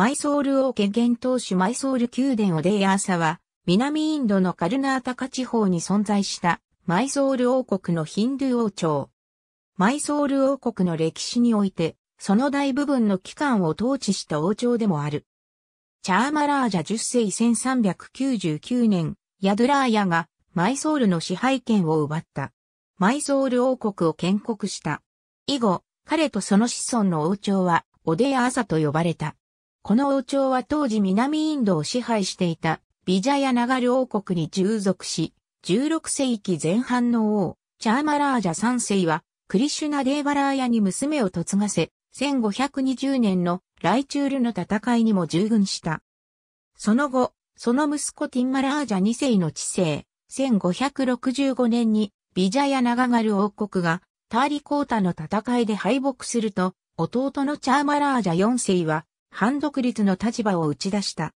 マイソール王家元当主マイソール宮殿オデイアーサは、南インドのカルナータカ地方に存在したマイソール王国のヒンドゥー王朝。マイソール王国の歴史において、その大部分の期間を統治した王朝でもある。チャーマラージャ10世1399年、ヤドゥラーヤがマイソールの支配権を奪った。マイソール王国を建国した。以後、彼とその子孫の王朝はオデヤーサと呼ばれた。この王朝は当時南インドを支配していたビジャヤナガル王国に従属し、16世紀前半の王、チャーマラージャ3世は、クリシュナ・デーバラーヤに娘を嫁がせ、1520年のライチュールの戦いにも従軍した。その後、その息子ティンマラージャ2世の治世、1565年にビジャヤナガガル王国がターリコータの戦いで敗北すると、弟のチャーマラージャ4世は反独立の立場を打ち出した。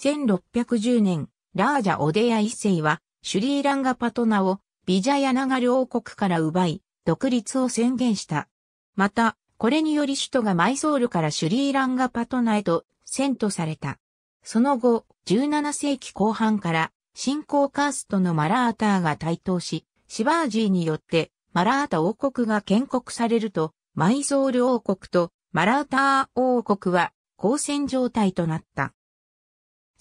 1610年、ラージャ・オデヤ一世は、シュリーランガパトナをビジャヤナガル王国から奪い、独立を宣言した。また、これにより首都がマイソールからシュリーランガパトナへと遷都された。その後、17世紀後半から新興カーストのマラーターが台頭し、シバージーによってマラータ王国が建国されると、マイソール王国とマラーター王国は交戦状態となった。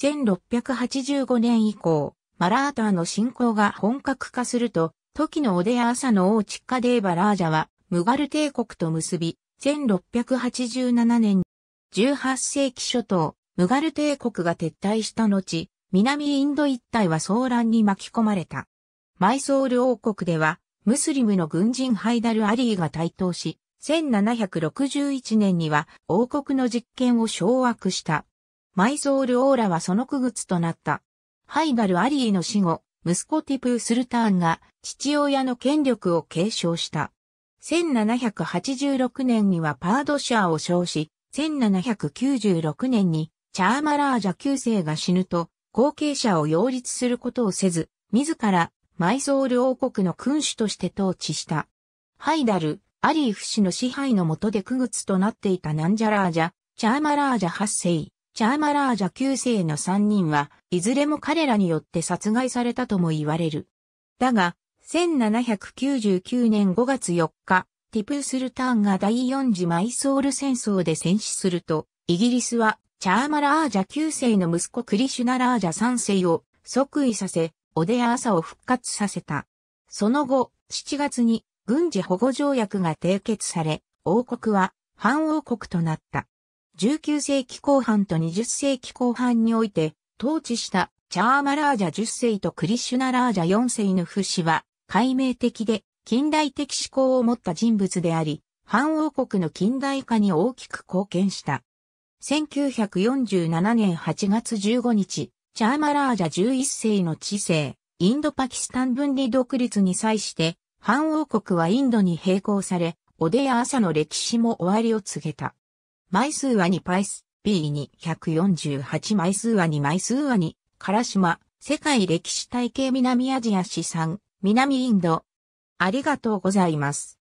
1685年以降、マラーターの侵攻が本格化すると、時のオデア朝の王チッカデーバラージャは、ムガル帝国と結び、1687年、18世紀初頭、ムガル帝国が撤退した後、南インド一帯は騒乱に巻き込まれた。マイソール王国では、ムスリムの軍人ハイダル・アリーが台頭し、1761年には王国の実権を掌握した。マイゾール・オーラはその区別となった。ハイガル・アリーの死後、息子ティプー・スルターンが父親の権力を継承した。1786年にはパードシャーを称し、1796年にチャーマラージャ旧世が死ぬと、後継者を擁立することをせず、自らマイゾール王国の君主として統治した。ハイダル、アリーフ氏の支配の下で区仏となっていたナンジャラージャ、チャーマラージャ8世、チャーマラージャ9世の3人は、いずれも彼らによって殺害されたとも言われる。だが、1799年5月4日、ティプースルターンが第4次マイソール戦争で戦死すると、イギリスはチャーマラージャ9世の息子クリシュナラージャ3世を即位させ、オデアーサを復活させた。その後、7月に軍事保護条約が締結され、王国は反王国となった。19世紀後半と20世紀後半において、統治したチャーマラージャ10世とクリシュナラージャ4世の不死は、解明的で近代的思考を持った人物であり、反王国の近代化に大きく貢献した。1947年8月15日、チャーマラージャ11世の知性、インドパキスタン分離独立に際して、藩王国はインドに並行され、オデや朝の歴史も終わりを告げた。枚数は2パイス、B に148枚数は2枚数は2、シ島、世界歴史体系南アジア資産、南インド。ありがとうございます。